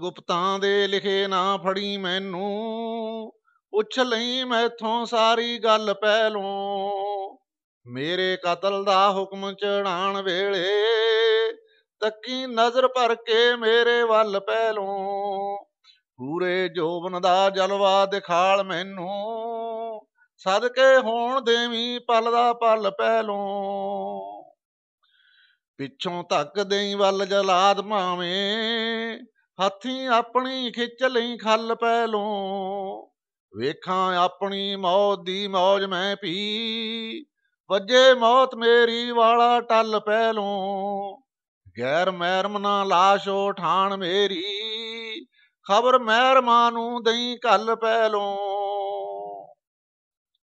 ਗੁਪਤਾ ਦੇ ਲਿਖੇ ਨਾ ਫੜੀ ਮੈਨੂੰ ਪੁੱਛ ਲਈ ਮੈਥੋਂ ਸਾਰੀ ਗੱਲ ਪਹਿਲੋਂ ਮੇਰੇ ਕਤਲ ਦਾ ਹੁਕਮ ਚੜਾਣ ਵੇਲੇ ਤੱਕੀ ਨਜ਼ਰ ਭਰ ਕੇ ਮੇਰੇ ਵੱਲ ਪਹਿਲੋਂ ਪੂਰੇ ਜੋਬਨ ਦਾ ਜਲਵਾ ਦਿਖਾਲ ਮੈਨੂੰ ਸਦਕੇ ਹੋਣ ਦੇਵੀ ਪਲ ਦਾ ਪਲ ਪਹਿਲੋਂ ਪਿੱਛੋਂ ਤੱਕ ਦੇਈ ਵੱਲ ਜਲਾਦ ਭਾਵੇਂ ਹਾਥੀ ਆਪਣੀ ਖਿੱਚ ਲਈ ਖੱਲ ਲੋ ਵੇਖਾਂ ਆਪਣੀ ਮੌਤ ਦੀ ਮੌਜ ਮੈਂ ਪੀ ਵੱਜੇ ਮੌਤ ਮੇਰੀ ਵਾਲਾ ਟੱਲ ਪੈ ਲੋ ਗੈਰ ਮਹਿਰਮ ਨਾ ਲਾਸ਼ੋ ਠਾਣ ਮੇਰੀ ਖਬਰ ਮਹਿਰਮਾਂ ਨੂੰ ਦਈ ਕੱਲ ਲੋ